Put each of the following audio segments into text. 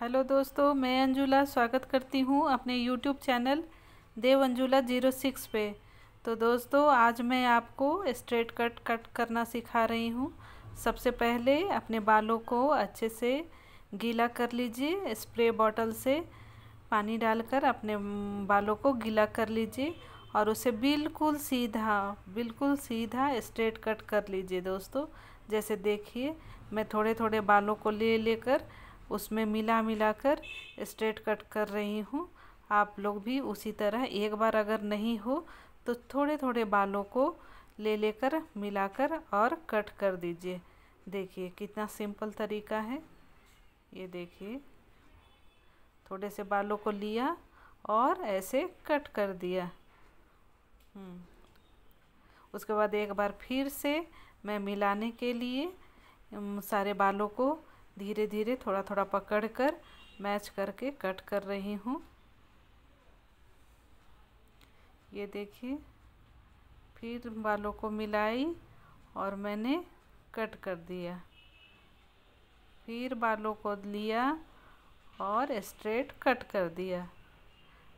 hello दोस्तों मैं अंजुला स्वागत करती हूँ अपने YouTube channel Dev Anjula zero six पे तो दोस्तों आज मैं आपको स्ट्रेट कट कट करना सिखा रही हूँ सबसे पहले अपने बालों को अच्छे से गीला कर लीजिए स्प्रे बॉटल से पानी डालकर अपने बालों को गीला कर लीजिए और उसे बिल्कुल सीधा बिल्कुल सीधा स्ट्रेट कट कर लीजिए दोस्तों जैसे देखिए मैं थोड़े थोड़े बालों को ले लेकर उसमें मिला मिला कर स्ट्रेट कट कर रही हूँ आप लोग भी उसी तरह एक बार अगर नहीं हो तो थोड़े थोड़े बालों को ले लेकर मिलाकर और कट कर दीजिए देखिए कितना सिंपल तरीका है ये देखिए थोड़े से बालों को लिया और ऐसे कट कर दिया हम्म, उसके बाद एक बार फिर से मैं मिलाने के लिए सारे बालों को धीरे धीरे थोड़ा थोड़ा पकड़ कर मैच करके कट कर रही हूँ ये देखिए फिर बालों को मिलाई और मैंने कट कर दिया फिर बालों को लिया और स्ट्रेट कट कर दिया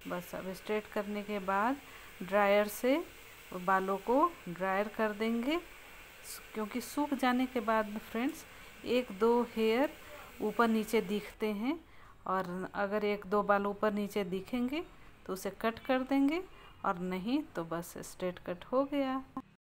बस अब स्ट्रेट करने के बाद ड्रायर से बालों को ड्रायर कर देंगे क्योंकि सूख जाने के बाद फ्रेंड्स एक दो हेयर ऊपर नीचे दिखते हैं और अगर एक दो बाल ऊपर नीचे दिखेंगे तो उसे कट कर देंगे और नहीं तो बस स्ट्रेट कट हो गया